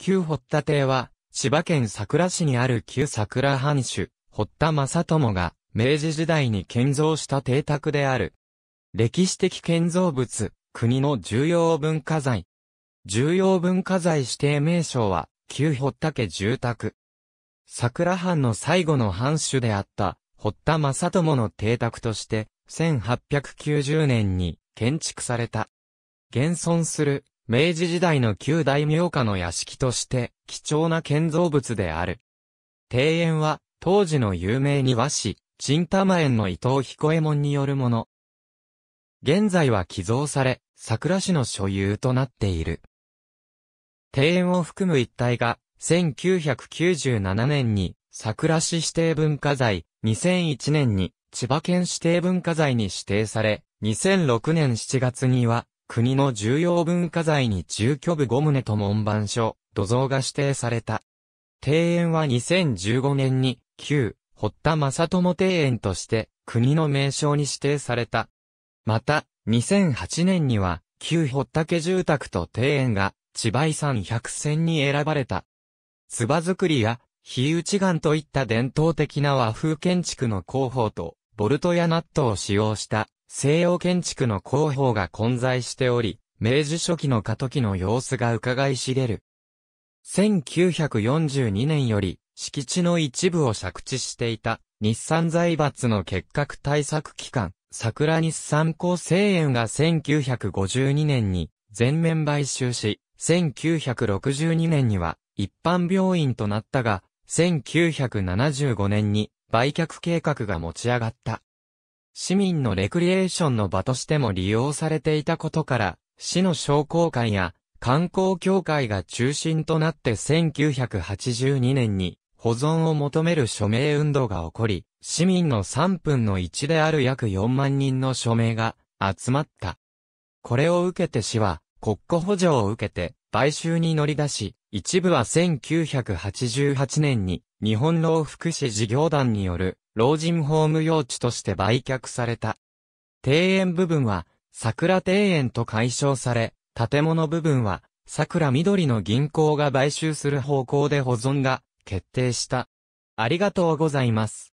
旧堀田邸は、千葉県佐倉市にある旧桜藩主、堀田正智が、明治時代に建造した邸宅である。歴史的建造物、国の重要文化財。重要文化財指定名称は、旧堀田家住宅。桜藩の最後の藩主であった、堀田正智の邸宅として、1890年に建築された。現存する明治時代の旧大名家の屋敷として貴重な建造物である。庭園は当時の有名庭師、陳玉園の伊藤彦右衛門によるもの。現在は寄贈され、桜市の所有となっている。庭園を含む一帯が、1997年に桜市指定文化財、2001年に千葉県指定文化財に指定され、2006年7月には国の重要文化財に住居部5棟と門番所、土蔵が指定された。庭園は2015年に、旧、堀田正友庭園として、国の名称に指定された。また、2008年には、旧堀田家住宅と庭園が、千葉遺産100選に選ばれた。つば作りや、火打ち岩といった伝統的な和風建築の工法と、ボルトやナットを使用した西洋建築の広報が混在しており、明治初期の過渡期の様子が伺い知れる。1942年より、敷地の一部を借地していた、日産財閥の結核対策機関、桜日産構成園が1952年に全面買収し、1962年には一般病院となったが、1975年に売却計画が持ち上がった。市民のレクリエーションの場としても利用されていたことから、市の商工会や観光協会が中心となって1982年に保存を求める署名運動が起こり、市民の3分の1である約4万人の署名が集まった。これを受けて市は国庫補助を受けて買収に乗り出し、一部は1988年に日本老福祉事業団による老人ホーム用地として売却された。庭園部分は、桜庭園と解消され、建物部分は、桜緑の銀行が買収する方向で保存が決定した。ありがとうございます。